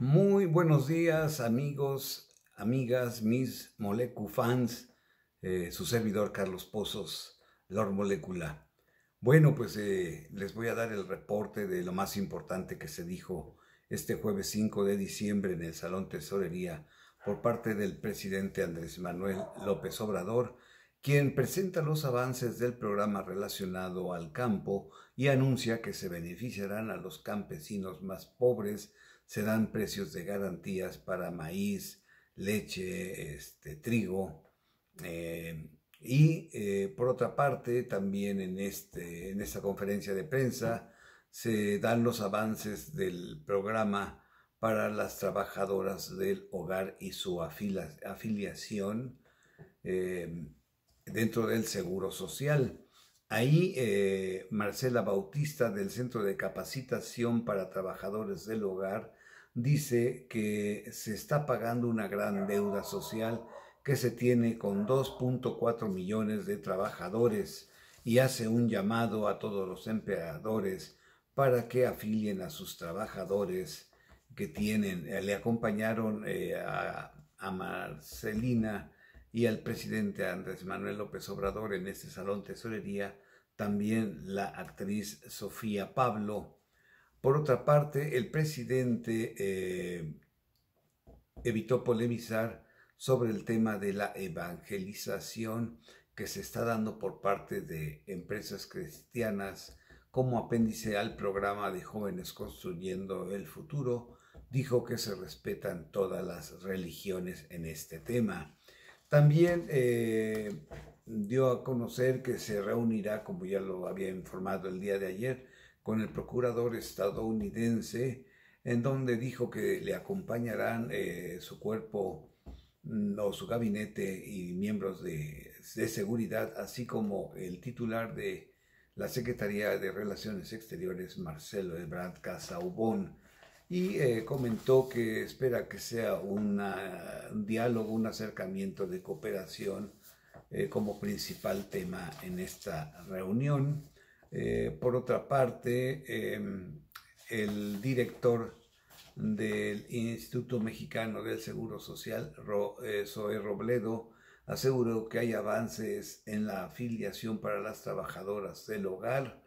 Muy buenos días amigos, amigas, mis Molecu fans, eh, su servidor Carlos Pozos, Lord Molecula. Bueno, pues eh, les voy a dar el reporte de lo más importante que se dijo este jueves 5 de diciembre en el Salón Tesorería por parte del presidente Andrés Manuel López Obrador quien presenta los avances del programa relacionado al campo y anuncia que se beneficiarán a los campesinos más pobres, se dan precios de garantías para maíz, leche, este, trigo. Eh, y eh, por otra parte, también este, en, esta conferencia de prensa se dan los avances del programa para las trabajadoras del hogar y su afiliación. Eh, dentro del Seguro Social. Ahí eh, Marcela Bautista del Centro de Capacitación para Trabajadores del Hogar dice que se está pagando una gran deuda social que se tiene con 2.4 millones de trabajadores y hace un llamado a todos los emperadores para que afilien a sus trabajadores que tienen. Eh, le acompañaron eh, a Marcelina y al presidente Andrés Manuel López Obrador en este salón tesorería, también la actriz Sofía Pablo. Por otra parte, el presidente eh, evitó polemizar sobre el tema de la evangelización que se está dando por parte de empresas cristianas como apéndice al programa de jóvenes construyendo el futuro, dijo que se respetan todas las religiones en este tema. También eh, dio a conocer que se reunirá, como ya lo había informado el día de ayer, con el procurador estadounidense, en donde dijo que le acompañarán eh, su cuerpo mm, o su gabinete y miembros de, seguridad, así como el titular de la Secretaría de Relaciones Exteriores, Marcelo Ebrard Casaubón y eh, comentó que espera que sea un diálogo, un acercamiento de cooperación eh, como principal tema en esta reunión. Eh, por otra parte, em, el director del Instituto Mexicano del Seguro Social, Zoe Robledo, aseguró que hay avances en la afiliación para las trabajadoras del hogar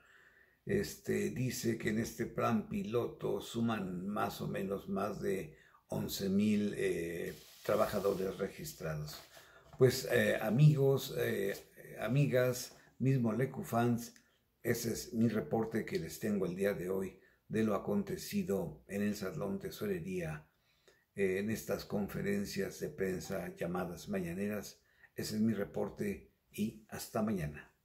este, dice que en este plan piloto suman más o menos más de once mil eh, trabajadores registrados. Pues eh, amigos, eh, amigas, mismo lecu fans, ese es mi reporte que les tengo el día de hoy de lo acontecido en el Salón Tesorería, en estas conferencias de prensa llamadas mañaneras. Ese es mi reporte y hasta mañana.